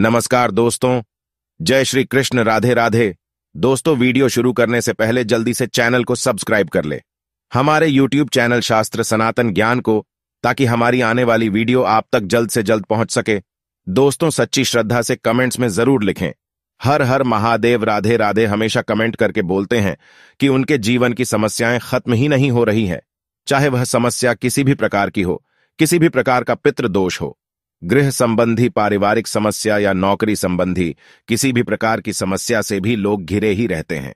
नमस्कार दोस्तों जय श्री कृष्ण राधे राधे दोस्तों वीडियो शुरू करने से पहले जल्दी से चैनल को सब्सक्राइब कर ले हमारे YouTube चैनल शास्त्र सनातन ज्ञान को ताकि हमारी आने वाली वीडियो आप तक जल्द से जल्द पहुंच सके दोस्तों सच्ची श्रद्धा से कमेंट्स में जरूर लिखें हर हर महादेव राधे राधे हमेशा कमेंट करके बोलते हैं कि उनके जीवन की समस्याएं खत्म ही नहीं हो रही हैं चाहे वह समस्या किसी भी प्रकार की हो किसी भी प्रकार का पितृदोष हो गृह संबंधी पारिवारिक समस्या या नौकरी संबंधी किसी भी प्रकार की समस्या से भी लोग घिरे ही रहते हैं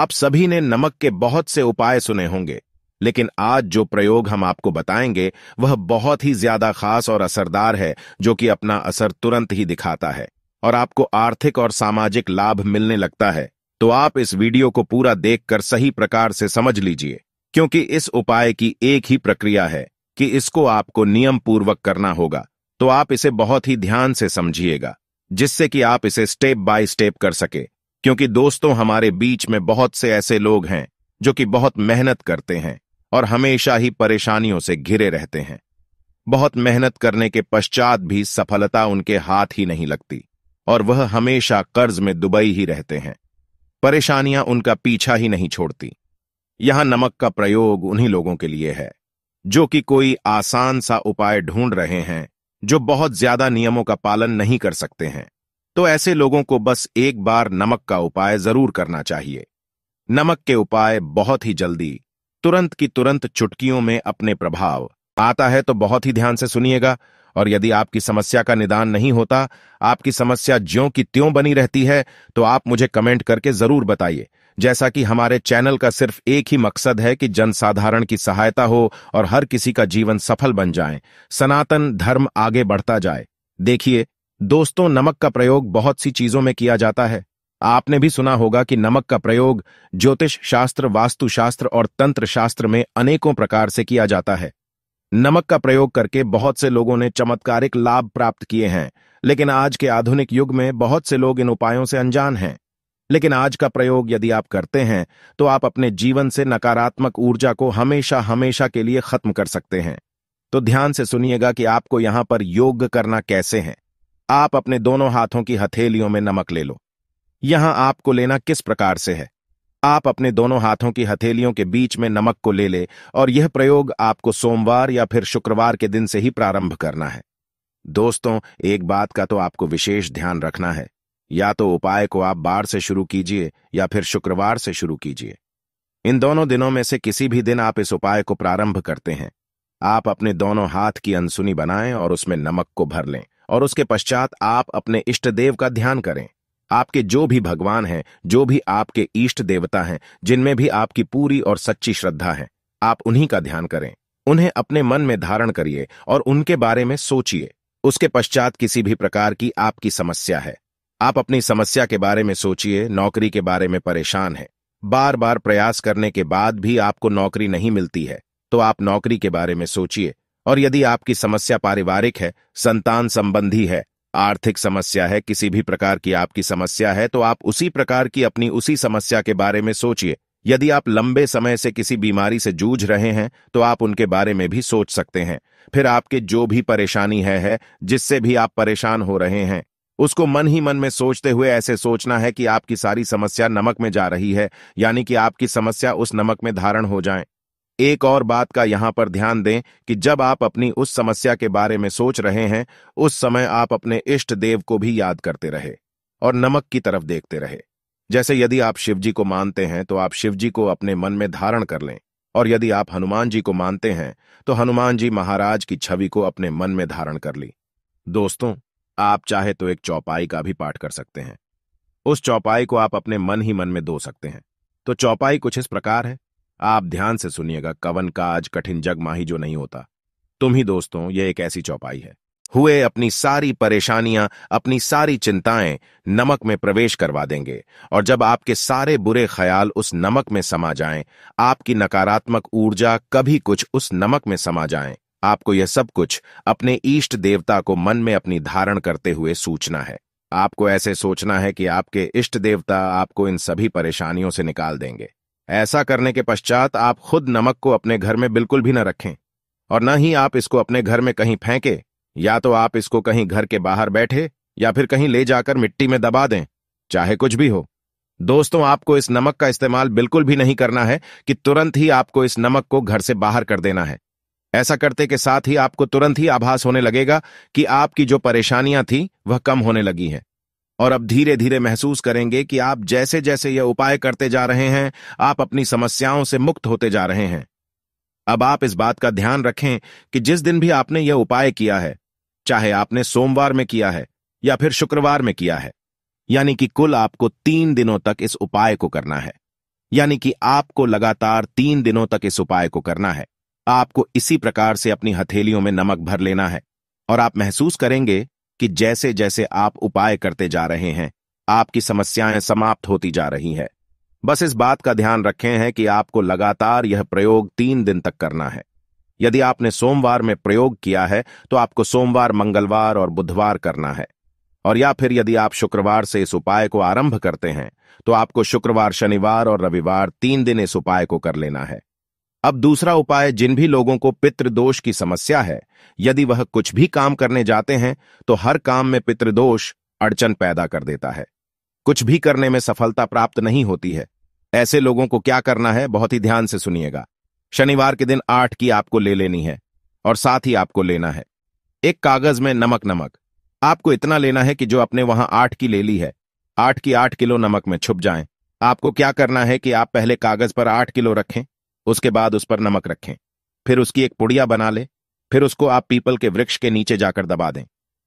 आप सभी ने नमक के बहुत से उपाय सुने होंगे लेकिन आज जो प्रयोग हम आपको बताएंगे वह बहुत ही ज्यादा खास और असरदार है जो कि अपना असर तुरंत ही दिखाता है और आपको आर्थिक और सामाजिक लाभ मिलने लगता है तो आप इस वीडियो को पूरा देखकर सही प्रकार से समझ लीजिए क्योंकि इस उपाय की एक ही प्रक्रिया है कि इसको आपको नियम पूर्वक करना होगा तो आप इसे बहुत ही ध्यान से समझिएगा जिससे कि आप इसे स्टेप बाय स्टेप कर सके क्योंकि दोस्तों हमारे बीच में बहुत से ऐसे लोग हैं जो कि बहुत मेहनत करते हैं और हमेशा ही परेशानियों से घिरे रहते हैं बहुत मेहनत करने के पश्चात भी सफलता उनके हाथ ही नहीं लगती और वह हमेशा कर्ज में दुबई ही रहते हैं परेशानियां उनका पीछा ही नहीं छोड़ती यहां नमक का प्रयोग उन्हीं लोगों के लिए है जो कि कोई आसान सा उपाय ढूंढ रहे हैं जो बहुत ज्यादा नियमों का पालन नहीं कर सकते हैं तो ऐसे लोगों को बस एक बार नमक का उपाय जरूर करना चाहिए नमक के उपाय बहुत ही जल्दी तुरंत की तुरंत चुटकियों में अपने प्रभाव आता है तो बहुत ही ध्यान से सुनिएगा और यदि आपकी समस्या का निदान नहीं होता आपकी समस्या ज्यों की त्यों बनी रहती है तो आप मुझे कमेंट करके जरूर बताइए जैसा कि हमारे चैनल का सिर्फ एक ही मकसद है कि जनसाधारण की सहायता हो और हर किसी का जीवन सफल बन जाए सनातन धर्म आगे बढ़ता जाए देखिए दोस्तों नमक का प्रयोग बहुत सी चीजों में किया जाता है आपने भी सुना होगा कि नमक का प्रयोग ज्योतिष शास्त्र वास्तुशास्त्र और तंत्र शास्त्र में अनेकों प्रकार से किया जाता है नमक का प्रयोग करके बहुत से लोगों ने चमत्कारिक लाभ प्राप्त किए हैं लेकिन आज के आधुनिक युग में बहुत से लोग इन उपायों से अनजान हैं लेकिन आज का प्रयोग यदि आप करते हैं तो आप अपने जीवन से नकारात्मक ऊर्जा को हमेशा हमेशा के लिए खत्म कर सकते हैं तो ध्यान से सुनिएगा कि आपको यहां पर योग करना कैसे है आप अपने दोनों हाथों की हथेलियों में नमक ले लो यहां आपको लेना किस प्रकार से है आप अपने दोनों हाथों की हथेलियों के बीच में नमक को ले ले और यह प्रयोग आपको सोमवार या फिर शुक्रवार के दिन से ही प्रारंभ करना है दोस्तों एक बात का तो आपको विशेष ध्यान रखना है या तो उपाय को आप बार से शुरू कीजिए या फिर शुक्रवार से शुरू कीजिए इन दोनों दिनों में से किसी भी दिन आप इस उपाय को प्रारंभ करते हैं आप अपने दोनों हाथ की अनसुनी बनाएं और उसमें नमक को भर लें और उसके पश्चात आप अपने इष्ट देव का ध्यान करें आपके जो भी भगवान हैं जो भी आपके इष्ट देवता हैं जिनमें भी आपकी पूरी और सच्ची श्रद्धा है आप उन्हीं का ध्यान करें उन्हें अपने मन में धारण करिए और उनके बारे में सोचिए उसके पश्चात किसी भी प्रकार की आपकी समस्या है आप अपनी समस्या के बारे में सोचिए नौकरी के बारे में परेशान हैं बार बार प्रयास करने के बाद भी आपको नौकरी नहीं मिलती है तो आप नौकरी के बारे में सोचिए और यदि आपकी समस्या पारिवारिक है संतान संबंधी है आर्थिक समस्या है किसी भी प्रकार की आपकी समस्या है तो आप उसी प्रकार की अपनी उसी समस्या के बारे में सोचिए यदि आप लंबे समय से किसी बीमारी से जूझ रहे हैं तो आप उनके बारे में भी सोच सकते हैं फिर आपके जो भी परेशानी है, है जिससे भी आप परेशान हो रहे हैं उसको मन ही मन में सोचते हुए ऐसे सोचना है कि आपकी सारी समस्या नमक में जा रही है यानी कि आपकी समस्या उस नमक में धारण हो जाए एक और बात का यहां पर ध्यान दें कि जब आप अपनी उस समस्या के बारे में सोच रहे हैं उस समय आप अपने इष्ट देव को भी याद करते रहे और नमक की तरफ देखते रहे जैसे यदि आप शिवजी को मानते हैं तो आप शिवजी को अपने मन में धारण कर लें और यदि आप हनुमान जी को मानते हैं तो हनुमान जी महाराज की छवि को अपने मन में धारण कर ली दोस्तों आप चाहे तो एक चौपाई का भी पाठ कर सकते हैं उस चौपाई को आप अपने मन ही मन में दो सकते हैं तो चौपाई कुछ इस प्रकार है आप ध्यान से सुनिएगा कवन काज कठिन जग माही जो नहीं होता तुम ही दोस्तों ये एक ऐसी चौपाई है हुए अपनी सारी परेशानियां अपनी सारी चिंताएं नमक में प्रवेश करवा देंगे और जब आपके सारे बुरे ख्याल उस नमक में समा जाएं, आपकी नकारात्मक ऊर्जा कभी कुछ उस नमक में समा जाएं, आपको यह सब कुछ अपने इष्ट देवता को मन में अपनी धारण करते हुए सूचना है आपको ऐसे सोचना है कि आपके इष्ट देवता आपको इन सभी परेशानियों से निकाल देंगे ऐसा करने के पश्चात आप खुद नमक को अपने घर में बिल्कुल भी न रखें और न ही आप इसको अपने घर में कहीं फेंके या तो आप इसको कहीं घर के बाहर बैठे या फिर कहीं ले जाकर मिट्टी में दबा दें चाहे कुछ भी हो दोस्तों आपको इस नमक का इस्तेमाल बिल्कुल भी नहीं करना है कि तुरंत ही आपको इस नमक को घर से बाहर कर देना है ऐसा करते के साथ ही आपको तुरंत ही आभास होने लगेगा कि आपकी जो परेशानियां थी वह कम होने लगी हैं और अब धीरे धीरे महसूस करेंगे कि आप जैसे जैसे यह उपाय करते जा रहे हैं आप अपनी समस्याओं से मुक्त होते जा रहे हैं अब आप इस बात का ध्यान रखें कि जिस दिन भी आपने यह उपाय किया है चाहे आपने सोमवार में किया है या फिर शुक्रवार में किया है यानी कि कुल आपको तीन दिनों तक इस उपाय को करना है यानी कि आपको लगातार तीन दिनों तक इस उपाय को करना है आपको इसी प्रकार से अपनी हथेलियों में नमक भर लेना है और आप महसूस करेंगे कि जैसे जैसे आप उपाय करते जा रहे हैं आपकी समस्याएं समाप्त होती जा रही हैं बस इस बात का ध्यान रखें हैं कि आपको लगातार यह प्रयोग तीन दिन तक करना है यदि आपने सोमवार में प्रयोग किया है तो आपको सोमवार मंगलवार और बुधवार करना है और या फिर यदि आप शुक्रवार से इस उपाय को आरंभ करते हैं तो आपको शुक्रवार शनिवार और रविवार तीन दिन इस उपाय को कर लेना है अब दूसरा उपाय जिन भी लोगों को पितृदोष की समस्या है यदि वह कुछ भी काम करने जाते हैं तो हर काम में पितृदोष अड़चन पैदा कर देता है कुछ भी करने में सफलता प्राप्त नहीं होती है ऐसे लोगों को क्या करना है बहुत ही ध्यान से सुनिएगा शनिवार के दिन आठ की आपको ले लेनी है और साथ ही आपको लेना है एक कागज में नमक नमक आपको इतना लेना है कि जो अपने वहां आठ की ले ली है आठ की आठ किलो नमक में छुप जाएं। आपको क्या करना है कि आप पहले कागज पर आठ किलो रखें उसके बाद उस पर नमक रखें फिर उसकी एक पुड़िया बना लें फिर उसको आप पीपल के वृक्ष के नीचे जाकर दबा दें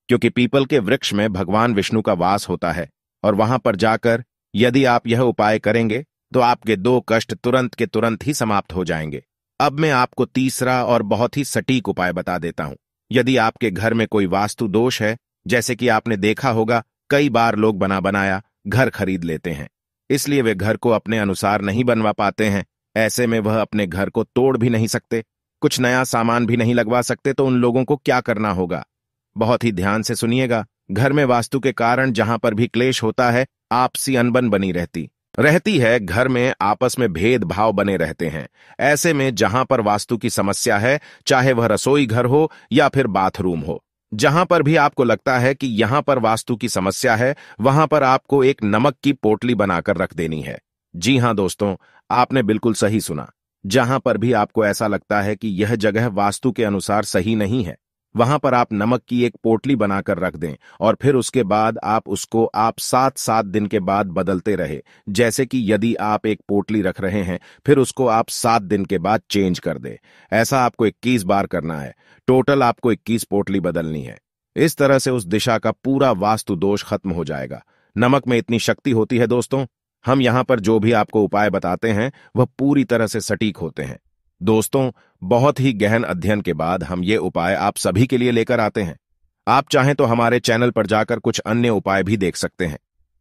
क्योंकि पीपल के वृक्ष में भगवान विष्णु का वास होता है और वहां पर जाकर यदि आप यह उपाय करेंगे तो आपके दो कष्ट तुरंत के तुरंत ही समाप्त हो जाएंगे अब मैं आपको तीसरा और बहुत ही सटीक उपाय बता देता हूं यदि आपके घर में कोई वास्तु दोष है जैसे कि आपने देखा होगा कई बार लोग बना बनाया घर खरीद लेते हैं इसलिए वे घर को अपने अनुसार नहीं बनवा पाते हैं ऐसे में वह अपने घर को तोड़ भी नहीं सकते कुछ नया सामान भी नहीं लगवा सकते तो उन लोगों को क्या करना होगा बहुत ही ध्यान से सुनिएगा घर में वास्तु के कारण जहां पर भी क्लेश होता है आपसी अनबन बनी रहती रहती है घर में आपस में भेदभाव बने रहते हैं ऐसे में जहां पर वास्तु की समस्या है चाहे वह रसोई घर हो या फिर बाथरूम हो जहां पर भी आपको लगता है कि यहां पर वास्तु की समस्या है वहां पर आपको एक नमक की पोटली बनाकर रख देनी है जी हाँ दोस्तों आपने बिल्कुल सही सुना जहां पर भी आपको ऐसा लगता है कि यह जगह वास्तु के अनुसार सही नहीं है वहां पर आप नमक की एक पोटली बनाकर रख दें और फिर उसके बाद आप उसको आप सात सात दिन के बाद बदलते रहे जैसे कि यदि आप एक पोटली रख रहे हैं फिर उसको आप सात दिन के बाद चेंज कर दें ऐसा आपको 21 बार करना है टोटल आपको 21 पोटली बदलनी है इस तरह से उस दिशा का पूरा वास्तु दोष खत्म हो जाएगा नमक में इतनी शक्ति होती है दोस्तों हम यहां पर जो भी आपको उपाय बताते हैं वह पूरी तरह से सटीक होते हैं दोस्तों बहुत ही गहन अध्ययन के बाद हम ये उपाय आप सभी के लिए लेकर आते हैं आप चाहें तो हमारे चैनल पर जाकर कुछ अन्य उपाय भी देख सकते हैं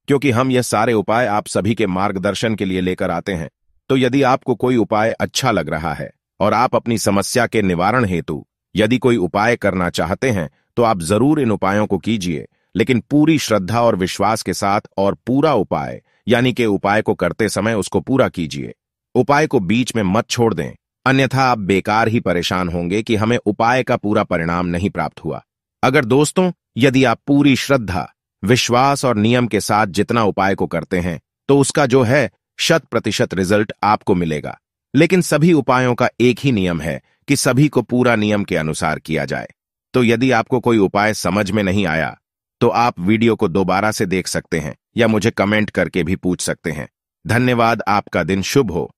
क्योंकि हम ये सारे उपाय आप सभी के मार्गदर्शन के लिए लेकर आते हैं तो यदि आपको कोई उपाय अच्छा लग रहा है और आप अपनी समस्या के निवारण हेतु यदि कोई उपाय करना चाहते हैं तो आप जरूर इन उपायों को कीजिए लेकिन पूरी श्रद्धा और विश्वास के साथ और पूरा उपाय यानी कि उपाय को करते समय उसको पूरा कीजिए उपाय को बीच में मत छोड़ दें अन्यथा आप बेकार ही परेशान होंगे कि हमें उपाय का पूरा परिणाम नहीं प्राप्त हुआ अगर दोस्तों यदि आप पूरी श्रद्धा विश्वास और नियम के साथ जितना उपाय को करते हैं तो उसका जो है शत प्रतिशत रिजल्ट आपको मिलेगा लेकिन सभी उपायों का एक ही नियम है कि सभी को पूरा नियम के अनुसार किया जाए तो यदि आपको कोई उपाय समझ में नहीं आया तो आप वीडियो को दोबारा से देख सकते हैं या मुझे कमेंट करके भी पूछ सकते हैं धन्यवाद आपका दिन शुभ हो